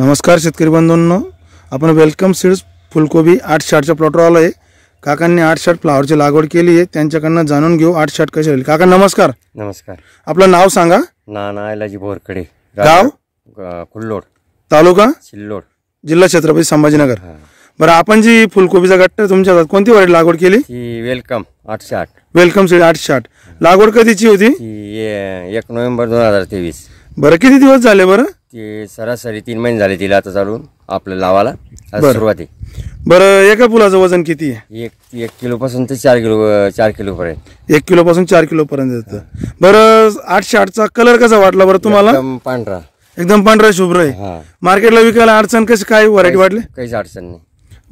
नमस्कार शेतकरी बंधूंनो आपण वेलकम सीड्स फुलकोबी आठ शाटच्या प्लॉटवर आलो आहे काकांनी आठ शाट फ्लावरची लागवड केली आहे त्यांच्याकडनं जाणून घेऊ आठ शाट कशी राहील काका नमस्कार नमस्कार आपलं नाव सांगा ना एलाजी गाव कुल्लोड तालुका सिल्लोड जिल्हा छत्रपती संभाजीनगर बरं आपण जी फुलकोबीचा गट्ट तुमच्या हातात कोणती वाढ लागवड केली वेलकम आठशे आठ वेलकम सीड आठ लागवड कधीची होती एक नोव्हेंबर दोन हजार तेवीस बरं किती दिवस झाले बरं ते सरासरी तीन महिने झाले तिला आता चालून आपल्या लावाला सुरुवाती बर एका फुलाचं वजन किती आहे एक एक पासून ते चार किलो चार पर्यंत एक किलो पासून चार किलो पर्यंत येतं बरं आठशे आठचा कलर कसा वाटला बरं तुम्हाला पांढरा एकदम पांढरा शुभ्र आहे हा मार्केटला विकायला अडचण कशी काय व्हरायटी वाटली काहीच अडचण नाही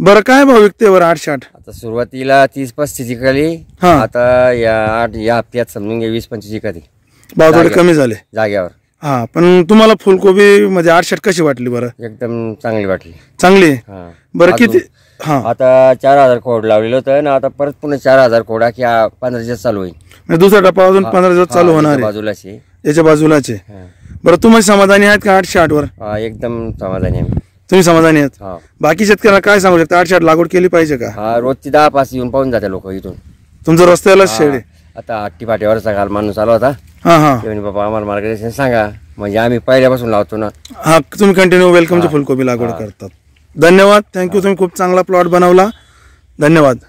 बरं काय भाव विकते बरं आठशे आठ आता सुरुवातीला तीस पस्तीस इकाली हा. आता या आठ या हप्त्यात समजून घे वीस पंचवीस इकाली भाव थोडे कमी झाले जाग्यावर हा पण तुम्हाला फुलकोबी म्हणजे आठशेट कशी वाटली बरं एकदम चांगली वाटली चांगली बरं किती हा आता चार हजार कोड लावलेलं होतं ना आता परत पुन्हा चार हजार कोड की पंधरा दिवस चालू होईल म्हणजे दुसऱ्या टप्पा अजून पंधरा दिवस चालू होणार बाजूला याच्या बाजूलाचे बरं तुम्ही समाधानी आहात का आठशे आठ वर एकदम समाधानी आहे तुम्ही समाधानी आहात बाकी शेतकऱ्यांना काय सांगू शकता आठशे आठ लागवड केली पाहिजे का हा रोजची दहा पाच येऊन पाहून जाते लोक इथून तुमचं रस्त्यालाच शेड आता हट्टी पाट्यावरचा काल माणूस आला होता हा हा बाबा आम्हाला मार्गदर्शन सांगा म्हणजे आम्ही पहिल्यापासून लावतो ना हा तुम्ही कंटिन्यू वेलकमची फुलकोबी लागवड करतात धन्यवाद थँक्यू तुम्ही खूप चांगला प्लॉट बनवला धन्यवाद